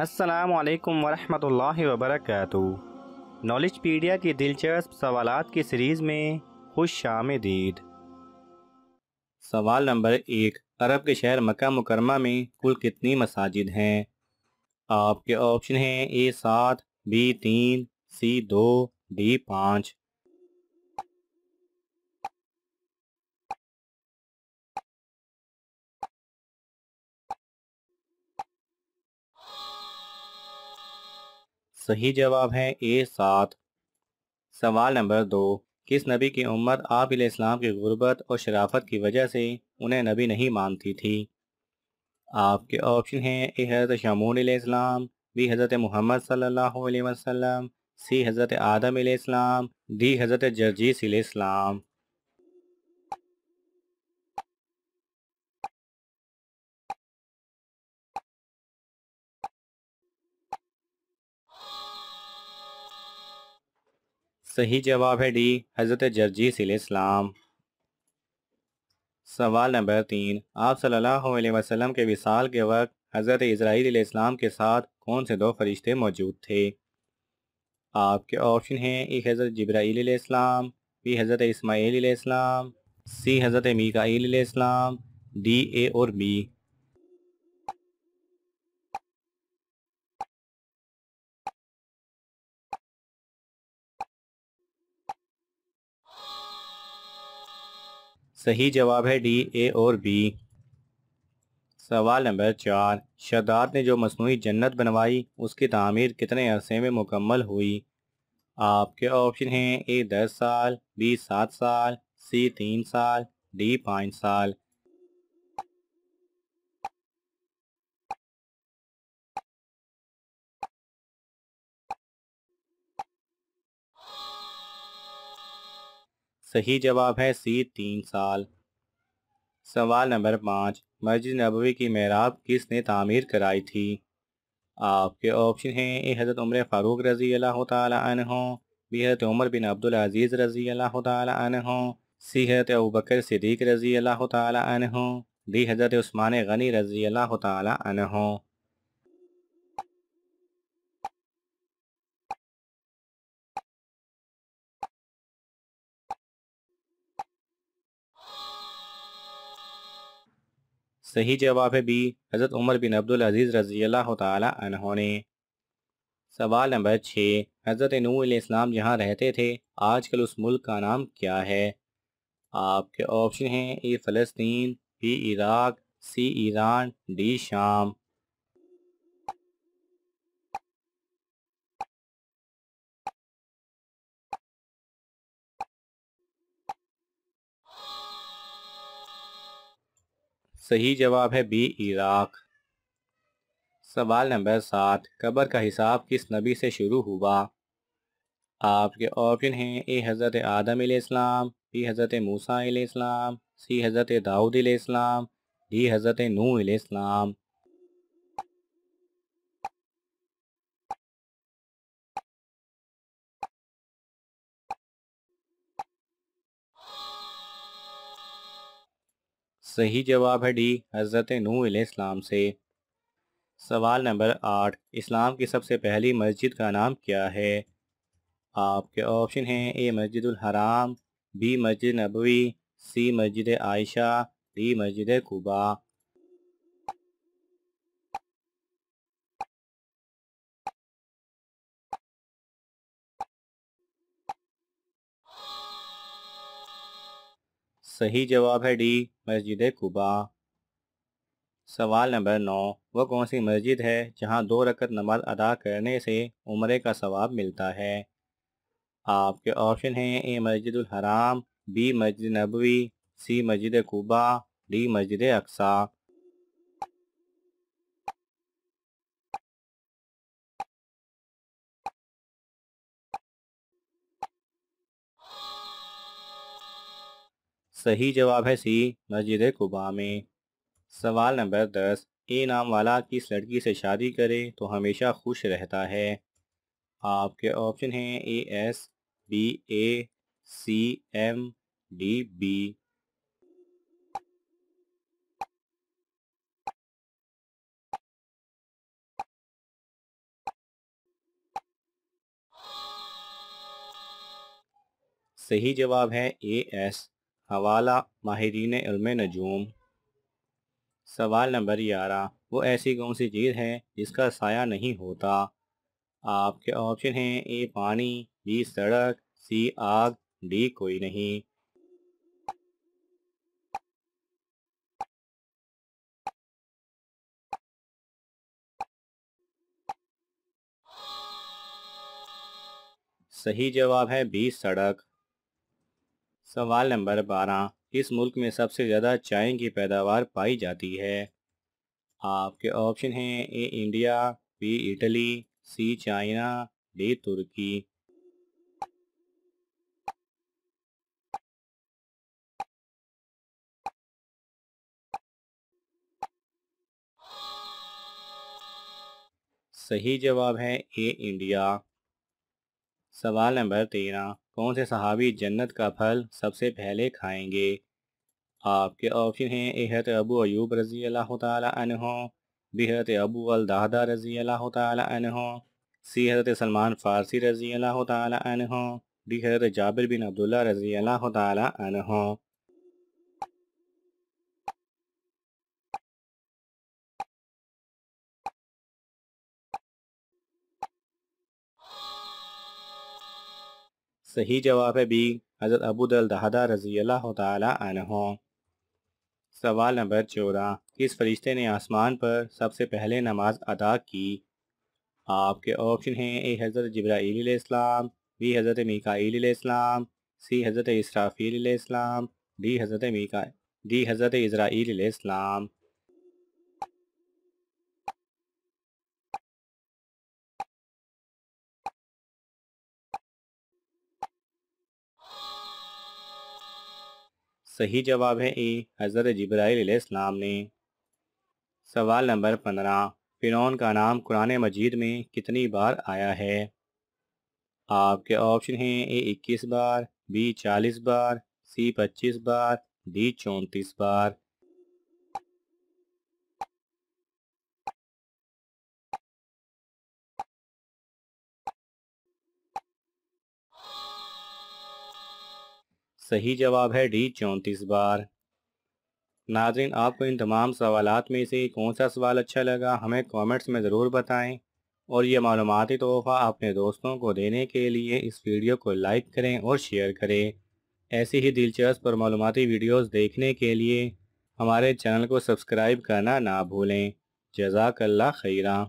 असलकम वरहमल वबरक नॉलेज पीडिया की दिलचस्प सवाल की सीरीज़ में खुश शाम दीद सवाल नंबर एक अरब के शहर मक्का मुकरमा में कुल कितनी मसाजिद हैं आपके ऑप्शन हैं ए सात बी तीन सी दो डी पाँच सही जवाब है ए सात सवाल नंबर दो किस नबी की उम्मत आप इस्लाम की गुर्बत और शराफत की वजह से उन्हें नबी नहीं मानती थी आपके ऑप्शन हैं ए हज़रत शमून इस्लाम बी हज़रत मोहम्मद सल्लल्लाहु अलैहि वसल्लम सी हज़रत आदम इस्लाम डी हज़रत जर्जीस इस्लाम सही जवाब है डी हज़रत जर्जीस इस्लाम सवाल नंबर तीन आप सल्लल्लाहु अलैहि वसल्लम के विसाल के वक्त हज़रत इसराइल इस्लाम के साथ कौन से दो फरिश्ते मौजूद थे आपके ऑप्शन हैं एक हज़रत जब्राईल इस्लाम बी हज़रत इसमाईल इस्लाम सी हज़रत मीकाईल इस्लाम डी ए और बी सही जवाब है डी ए और बी सवाल नंबर चार शदाद ने जो मसनू जन्नत बनवाई उसकी तमीर कितने अरसे में मुकम्मल हुई आपके ऑप्शन हैं ए दस साल बी सात साल सी तीन साल डी पाँच साल सही जवाब है सी तीन साल सवाल नंबर पाँच मस्जिद नबवी की मेराब किसने तामीर कराई थी आपके ऑप्शन हैं ए हज़रत उम्र फ़ारूक रज़ी अल्लाह तहों बी हज़रत उमर बिन अब्दुल अज़ीज़ रज़ी अल्लाह तहों सी हज़रत अबकर सिद्दीक रज़ी अल्लाह तहों दी हज़रत ऊस्मान गनी रज़ी अल्लाह तहों सही जवाब है बी हज़रत उमर बिन अब्दुल अजीज़ रजी अल्लाह तहों सवाल नंबर छः हज़रत नूर इस्लाम जहाँ रहते थे आजकल उस मुल्क का नाम क्या है आपके ऑप्शन हैं ए फ़लस्तीन B Iraq C Iran D शाम सही जवाब है बी इराक सवाल नंबर सात कबर का हिसाब किस नबी से शुरू हुआ आपके ऑप्शन हैं ए हज़रत आदम इस्लाम बी हज़रत मूसा इस्लाम सी हज़रत दाऊद इस्लाम डी हज़रत नू इस्लाम सही जवाब है डी हज़रत नू इस्लाम से सवाल नंबर आठ इस्लाम की सबसे पहली मस्जिद का नाम क्या है आपके ऑप्शन हैं ए मस्जिद हराम बी मस्जिद नबवी सी मस्जिद आयशा डी मस्जिद कुबा सही जवाब है डी मस्जिद कुबा सवाल नंबर नौ वह कौन सी मस्जिद है जहां दो रकत नमाज अदा करने से उम्र का सवाब मिलता है आपके ऑप्शन हैं ए मस्जिद हराम बी मस्जिद नबवी सी मस्जिद कुबा डी मस्जिद अक्सा सही जवाब है सी मस्जिद कुबा में सवाल नंबर दस ए नाम वाला किस लड़की से शादी करे तो हमेशा खुश रहता है आपके ऑप्शन हैं A S B A C M D B सही जवाब है ए एस हवाला माहरीन इल्म नजूम सवाल नंबर ग्यारह वो ऐसी कौन सी चीज़ है जिसका साया नहीं होता आपके ऑप्शन हैं ए पानी बी सड़क सी आग डी कोई नहीं सही जवाब है बी सड़क सवाल नंबर बारह इस मुल्क में सबसे ज़्यादा चाय की पैदावार पाई जाती है आपके ऑप्शन हैं A India B Italy C China D तुर्की सही जवाब है ए इंडिया सवाल नंबर तेरह कौन से सहाबी जन्नत का फल सबसे पहले खाएंगे आपके ऑप्शन हैं एहत अबू अयूब रज़ी अल्लाह तहों बेहत अबू अलदादा रज़ी अल्लाह तन सी सलमान फ़ारसी रज़ी अल्लाह तहों डी हज़रत जाबिर बिन अब्दुल्ला रज़ी अल्लाह तहों सही जवाब है बी हज़रत अबू रजी अल्लाह तहो सवाल नंबर चौदह किस फरिश्ते ने आसमान पर सबसे पहले नमाज अदा की आपके ऑप्शन हैं ए हज़रत जब्राईलाम बी हज़रत मीकाईलाम सी हज़रत इसराफ़ी डी हज़रत मीका डी हज़रत इसराईलाम सही जवाब है ए हज़रत जब्राईसम ने सवाल नंबर पंद्रह फ़िरौन का नाम कुरान मजीद में कितनी बार आया है आपके ऑप्शन हैं ए इक्कीस बार बी चालीस बार सी पच्चीस बार डी चौंतीस बार सही जवाब है डी चौंतीस बार नाजरीन आपको इन तमाम सवाल में से कौन सा सवाल अच्छा लगा हमें कमेंट्स में ज़रूर बताएं और ये मालूमती तोहफ़ा अपने दोस्तों को देने के लिए इस वीडियो को लाइक करें और शेयर करें ऐसी ही दिलचस्प और मालूमती वीडियोस देखने के लिए हमारे चैनल को सब्सक्राइब करना ना भूलें जजाकल्ला खैरा